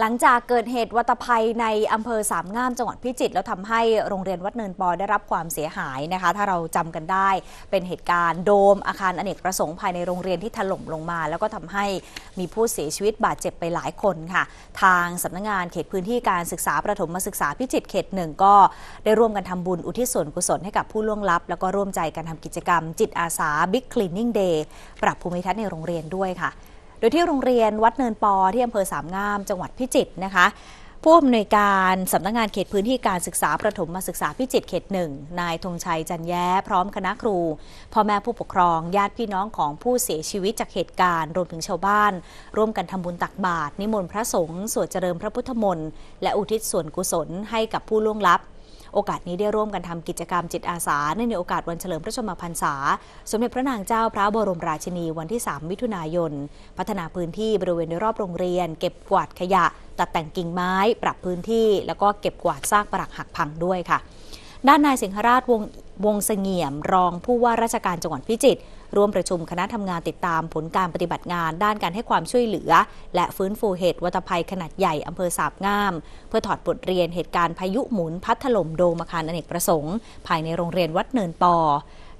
หลังจากเกิดเหตุวัตภัยในอำเภอสามงามจังหวัดพิจิตรแล้วทำให้โรงเรียนวัดเนินปอได้รับความเสียหายนะคะ ถ้าเราจำกันได้เป็นเหตุการณ์โดมอาคารอเนกประสงค์ภายในโรงเรียนที่ถล่มลงมา แล้วก็ทำให้มีผู้เสียชีวิตบาดเจ็บไปหลายคนค่ะ ทางสำนักงงานเขตพื้นที่การศึกษาประถมศึกษาพิจิตรเขตหนึ่งก็ได้ร่วมกันทำบุญอุทิศส่วนกุศลให้กับผู้ล่วงลับแล้วก็ร่วมใจกันทำกิจกรรม จิตอาสาบิ๊กคลีนนิ่งเดย์ปรับภูมิทัศน์ในโรงเรียนด้วยค่ะโดยที่โรงเรียนวัดเนินปอที่อำเภอสามงามจังหวัดพิจิตรนะคะ ผู้อำนวยการสำนักงงานเขตพื้นที่การศึกษาประถมมาศึกษาพิจิตรเขตหนึ่งนายธงชัยจันแย้พร้อมคณะครูพ่อแม่ผู้ปกครองญาติพี่น้องของผู้เสียชีวิตจากเหตุการณ์รวมถึงชาวบ้าน ร่วมกันทำบุญตักบาตรนิมนต์พระสงฆ์สวดเจริญพระพุทธมนต์และอุทิศส่วนกุศลให้กับผู้ล่วงลับโอกาสนี้ได้ร่วมกันทำกิจกรรมจิตอาสาเนื่องในโอกาสวันเฉลิมพระชนมพรรษา สมเด็จพระนางเจ้าพระบรมราชินีวันที่3มิถุนายน พัฒนาพื้นที่บริเวณโดยรอบโรงเรียน เก็บกวาดขยะ ตัดแต่งกิ่งไม้ปรับพื้นที่แล้วก็เก็บกวาดซากปรักหักพังด้วยค่ะด้านนายสิงหราชวงวงเสงี่ยม รองผู้ว่าราชการจังหวัดพิจิตรร่วมประชุมคณะทำงานติดตามผลการปฏิบัติงานด้านการให้ความช่วยเหลือ และฟื้นฟูเหตุวัตภัยขนาดใหญ่อำเภอสาบงาม เพื่อถอดบทเรียนเหตุการณ์พายุหมุนพัดถล่มโดมอาคารอเนกประสงค์ ภายในโรงเรียนวัดเนินปอ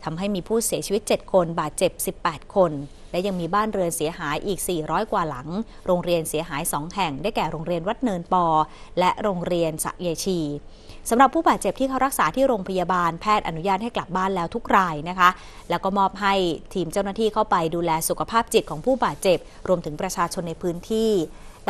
ทำให้มีผู้เสียชีวิต 7 คนบาดเจ็บ18คนและยังมีบ้านเรือนเสียหายอีก 400 กว่าหลัง โรงเรียนเสียหาย 2 แห่ง ได้แก่ โรงเรียนวัดเนินปอ และโรงเรียนสะเยชีสำหรับผู้บาดเจ็บที่เขารักษาที่โรงพยาบาล แพทย์อนุญาตให้กลับบ้านแล้วทุกรายนะคะ แล้วก็มอบให้ทีมเจ้าหน้าที่เข้าไปดูแลสุขภาพจิตของผู้บาดเจ็บ รวมถึงประชาชนในพื้นที่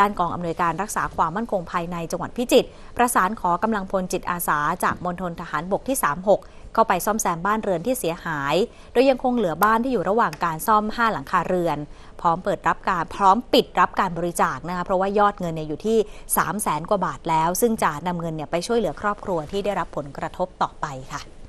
ด้านกองอำนวยการรักษาความมั่นคงภายในจังหวัดพิจิตรประสานขอกำลังพลจิตอาสาจากมณฑลทหารบกที่ 36 เข้าไปซ่อมแซมบ้านเรือนที่เสียหาย โดยยังคงเหลือบ้านที่อยู่ระหว่างการซ่อม 5 หลังคาเรือนพร้อมเปิดรับการพร้อมปิดรับการบริจาคนะคะเพราะว่ายอดเงินเนี่ยอยู่ที่ 3 0 0แสนกว่าบาทแล้ว ซึ่งจะนำเงินเนี่ยไปช่วยเหลือครอบครัวที่ได้รับผลกระทบต่อไปค่ะ